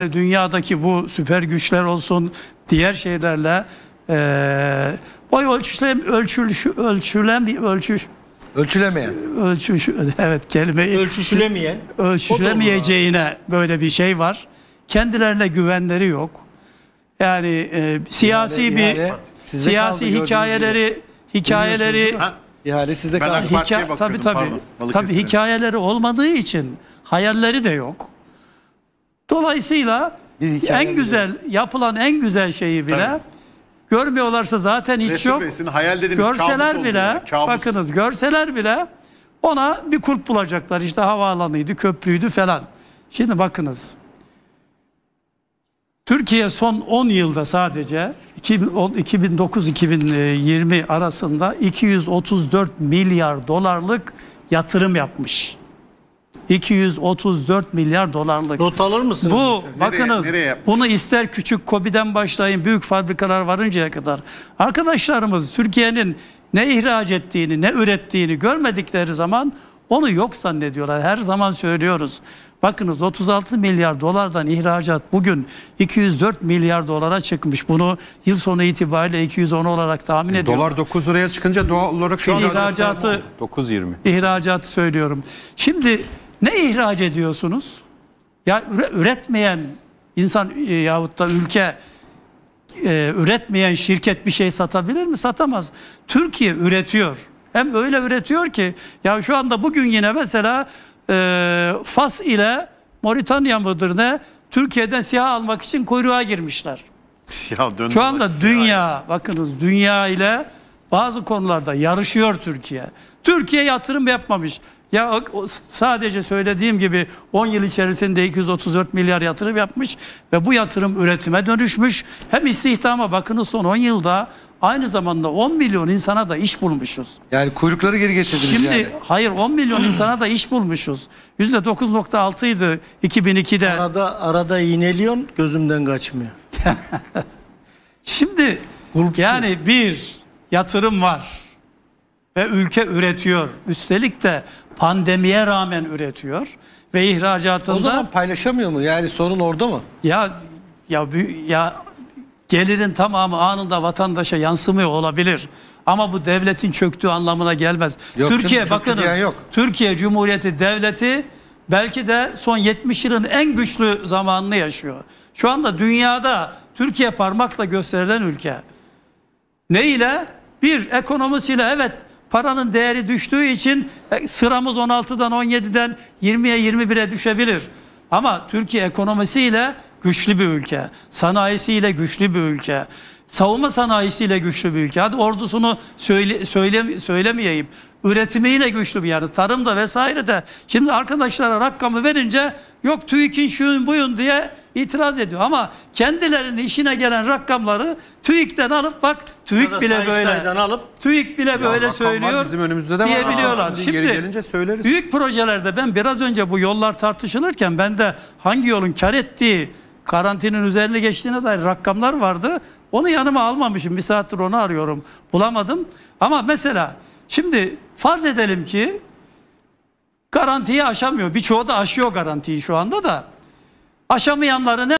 dünyadaki bu süper güçler olsun diğer şeylerle e, boy ölçülem, ölçülüş, ölçülen bir ölçüş Ölçülemeyen. Ölçüş, evet kelimeyi. Ölçüşülemeyen. Ölçüşülemeyeceğine böyle bir şey var. Kendilerine güvenleri yok. Yani e, siyasi ihale, bir ihale siyasi kaldı, hikayeleri hikayeleri ihale size kaldı. hikaye tabi tabi tabi hikayeleri olmadığı için hayalleri de yok. Dolayısıyla en güzel yapılan en güzel şeyi bile Tabii. görmüyorlarsa zaten hiç Resul yok. Bey, hayal dediğiniz görseler bile ya, bakınız görseler bile ona bir kulp bulacaklar. İşte havaalanıydı, köprüydü falan. Şimdi bakınız. Türkiye son 10 yılda sadece 2009-2020 arasında 234 milyar dolarlık yatırım yapmış. 234 milyar dolarlık. Not alır mısınız? Bu nereye, bakınız nereye? bunu ister küçük kobiden başlayın büyük fabrikalar varıncaya kadar. Arkadaşlarımız Türkiye'nin ne ihraç ettiğini ne ürettiğini görmedikleri zaman onu yok zannediyorlar. Her zaman söylüyoruz. Bakınız 36 milyar dolardan ihracat bugün 204 milyar dolara çıkmış. Bunu yıl sonu itibariyle 210 olarak tahmin e, ediyorum. Dolar 9 liraya çıkınca doğal olarak ihracatı 9.20. İhracatı söylüyorum. Şimdi ne ihraç ediyorsunuz? Ya üretmeyen insan e, yahut da ülke e, üretmeyen şirket bir şey satabilir mi? Satamaz. Türkiye üretiyor. Hem öyle üretiyor ki ya şu anda bugün yine mesela e, Fas ile Moritanya mıdır ne Türkiye'den siyah almak için kuyruğa girmişler. Siyah döndü. Şu anda siyah. dünya bakınız dünya ile bazı konularda yarışıyor Türkiye. Türkiye yatırım yapmamış. Ya sadece söylediğim gibi 10 yıl içerisinde 234 milyar yatırım yapmış ve bu yatırım üretime dönüşmüş. Hem istihdama bakınız son 10 yılda aynı zamanda 10 milyon insana da iş bulmuşuz. Yani kuyrukları geri getirdiniz Şimdi, yani. Hayır 10 milyon insana da iş bulmuşuz. %9.6 idi 2002'de. Arada, arada iğneliyorsun gözümden kaçmıyor. Şimdi Grupçu. yani bir yatırım var ve ülke üretiyor. Üstelik de pandemiye rağmen üretiyor ve ihracatında O zaman paylaşamıyor mu? Yani sorun orada mı? ya ya ya gelirin tamamı anında vatandaşa yansımıyor olabilir. Ama bu devletin çöktüğü anlamına gelmez. Yok Türkiye bakın. Türkiye Cumhuriyeti devleti belki de son 70 yılın en güçlü zamanını yaşıyor. Şu anda dünyada Türkiye parmakla gösterilen ülke. Ne ile? Bir ekonomisiyle evet Paranın değeri düştüğü için e, sıramız 16'dan 17'den 20'ye 21'e düşebilir. Ama Türkiye ekonomisiyle güçlü bir ülke, sanayisiyle güçlü bir ülke savunma sanayisiyle güçlü bir ülke. Hadi ordusunu söyle, söyle, söylemeyeyim. Üretimiyle güçlü bir yani. Tarım da vesaire de. Şimdi arkadaşlara rakamı verince yok TÜİK'in şuyun buyun diye itiraz ediyor. Ama kendilerinin işine gelen rakamları TÜİK'ten alıp bak TÜİK bile böyle alıp TÜİK bile böyle söylüyor. Bizim önümüzde de diyebiliyorlar. Aa, şimdi, şimdi geri gelince söyleriz. Büyük projelerde ben biraz önce bu yollar tartışılırken ben de hangi yolun kar ettiği Karantinin üzerine geçtiğine dair rakamlar vardı. Onu yanıma almamışım. Bir saattir onu arıyorum. Bulamadım. Ama mesela şimdi farz edelim ki garantiyi aşamıyor. Birçoğu da aşıyor garantiyi şu anda da. Aşamayanları ne